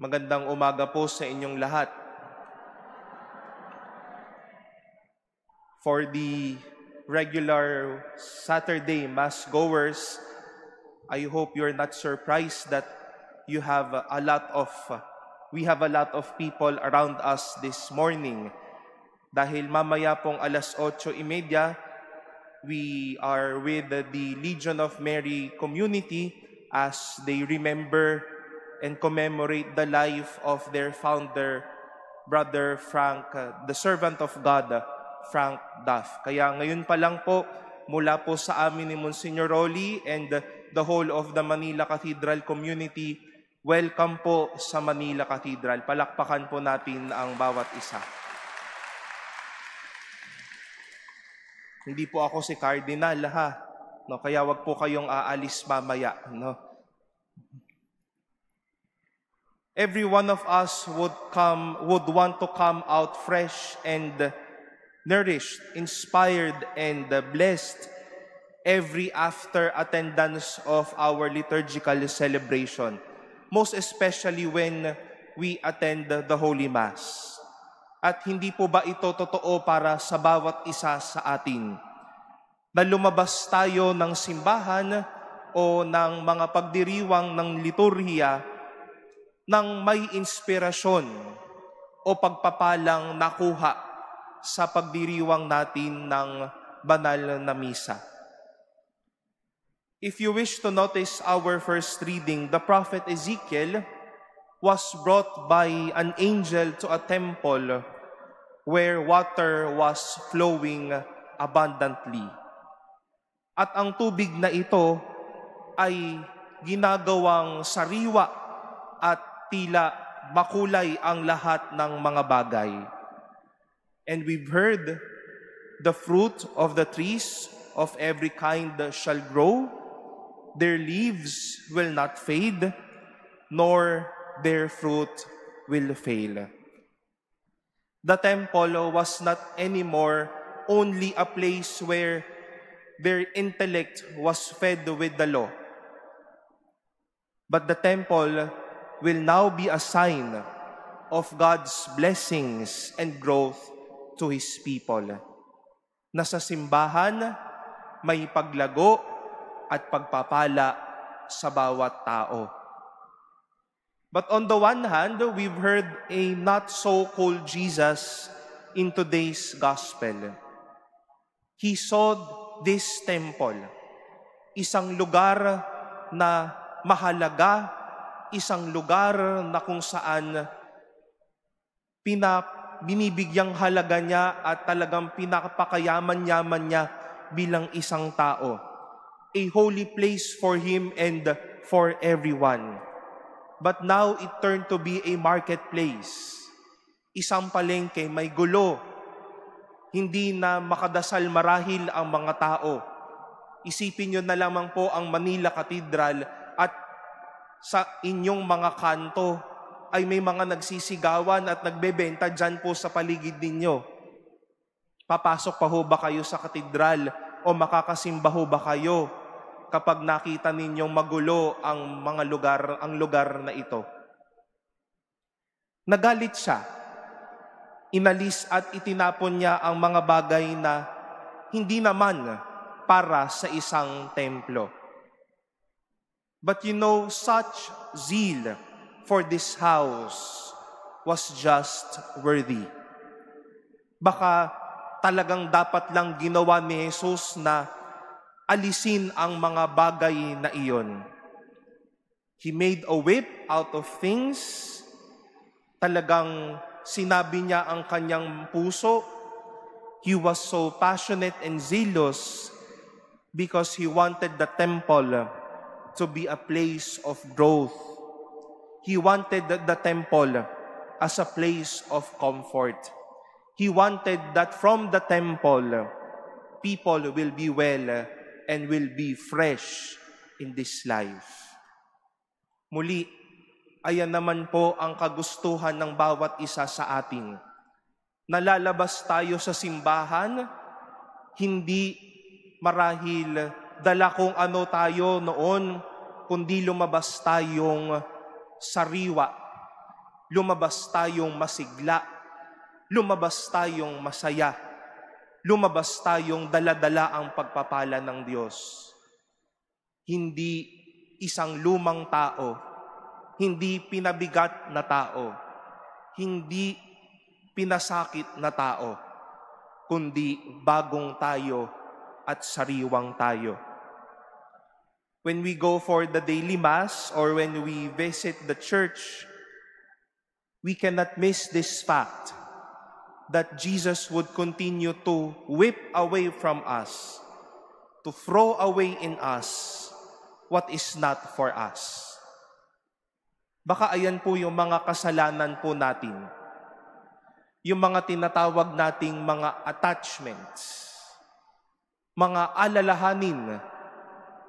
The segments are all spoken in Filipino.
Magandang umaga po sa inyong lahat. For the regular Saturday Mass goers, I hope you're not surprised that you have a lot of, we have a lot of people around us this morning. Dahil mamaya pong alas 8.30, we are with the Legion of Mary community as they remember and commemorate the life of their founder, Brother Frank, uh, the servant of God, uh, Frank Duff. Kaya ngayon pa lang po, mula po sa amin ni Monsignor Rolly and the whole of the Manila Cathedral community, welcome po sa Manila Cathedral. Palakpakan po natin ang bawat isa. Hindi po ako si Cardinal ha. No, kaya wag po kayong aalis mamaya, no. Every one of us would come, would want to come out fresh and nourished, inspired, and blessed every after attendance of our liturgical celebration, most especially when we attend the Holy Mass. At hindi po ba ito totoo para sa bawat isa sa atin? Na lumabas tayo ng simbahan o ng mga pagdiriwang ng liturhiya ng may inspirasyon o pagpapalang nakuha sa pagdiriwang natin ng banal na misa. If you wish to notice our first reading, the prophet Ezekiel was brought by an angel to a temple where water was flowing abundantly. At ang tubig na ito ay ginagawang sariwa at tila makulay ang lahat ng mga bagay. And we've heard, the fruit of the trees of every kind shall grow, their leaves will not fade, nor their fruit will fail. The temple was not anymore only a place where their intellect was fed with the law, but the temple will now be a sign of God's blessings and growth to His people. Nasa simbahan, may paglago at pagpapala sa bawat tao. But on the one hand, we've heard a not so cold Jesus in today's gospel. He saw this temple, isang lugar na mahalaga isang lugar na kung saan pinap binibigyang halaga niya at talagang pinapakayaman-yaman niya bilang isang tao. A holy place for him and for everyone. But now it turned to be a marketplace. Isang palengke, may gulo. Hindi na makadasal marahil ang mga tao. Isipin nyo na lamang po ang Manila Cathedral sa inyong mga kanto ay may mga nagsisigawan at nagbebenta dyan po sa paligid ninyo. Papasok pa ho ba kayo sa katedral o makakasimba ho ba kayo kapag nakita ninyong magulo ang mga lugar, ang lugar na ito? Nagalit siya. Inalis at itinapon niya ang mga bagay na hindi naman para sa isang templo. But you know, such zeal for this house was just worthy. Baka talagang dapat lang ginawa ni Jesus na alisin ang mga bagay na iyon. He made a whip out of things. Talagang sinabi niya ang kanyang puso. He was so passionate and zealous because he wanted the temple to be a place of growth. He wanted the temple as a place of comfort. He wanted that from the temple, people will be well and will be fresh in this life. Muli, ayan naman po ang kagustuhan ng bawat isa sa atin. Nalalabas tayo sa simbahan, hindi marahil dala kung ano tayo noon kundi lumabas tayong sariwa, lumabas tayong masigla, lumabas tayong masaya, lumabas tayong daladala ang pagpapala ng Diyos. Hindi isang lumang tao, hindi pinabigat na tao, hindi pinasakit na tao, kundi bagong tayo at sariwang tayo when we go for the daily Mass or when we visit the church, we cannot miss this fact that Jesus would continue to whip away from us, to throw away in us what is not for us. Baka ayan po yung mga kasalanan po natin. Yung mga tinatawag nating mga attachments, mga alalahanin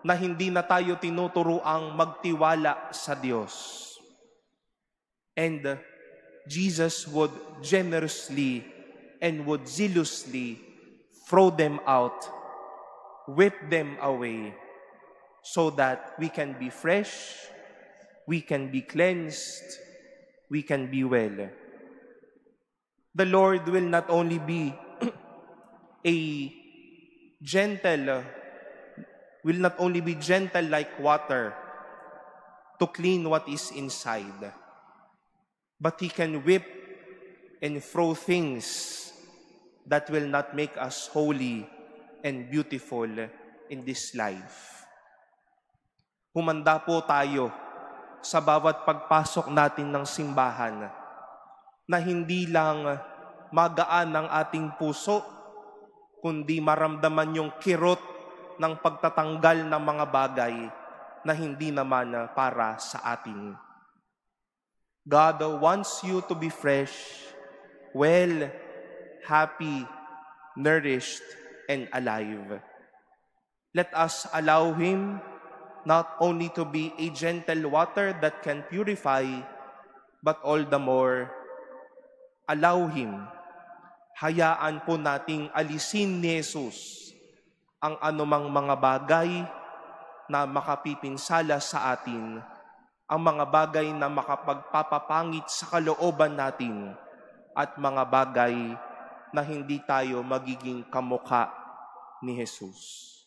na hindi na tayo tinuturo ang magtiwala sa Diyos. And Jesus would generously and would zealously throw them out, whip them away, so that we can be fresh, we can be cleansed, we can be well. The Lord will not only be a gentle will not only be gentle like water to clean what is inside, but He can whip and throw things that will not make us holy and beautiful in this life. Humanda po tayo sa bawat pagpasok natin ng simbahan na hindi lang magaan ang ating puso, kundi maramdaman yung kirot ng pagtatanggal ng mga bagay na hindi naman ah, para sa atin. God wants you to be fresh, well, happy, nourished, and alive. Let us allow Him not only to be a gentle water that can purify, but all the more, allow Him. Hayaan po nating alisin ni Jesus ang anumang mga bagay na makapipinsala sa atin, ang mga bagay na makapagpapapangit sa kalooban natin, at mga bagay na hindi tayo magiging kamukha ni Jesus.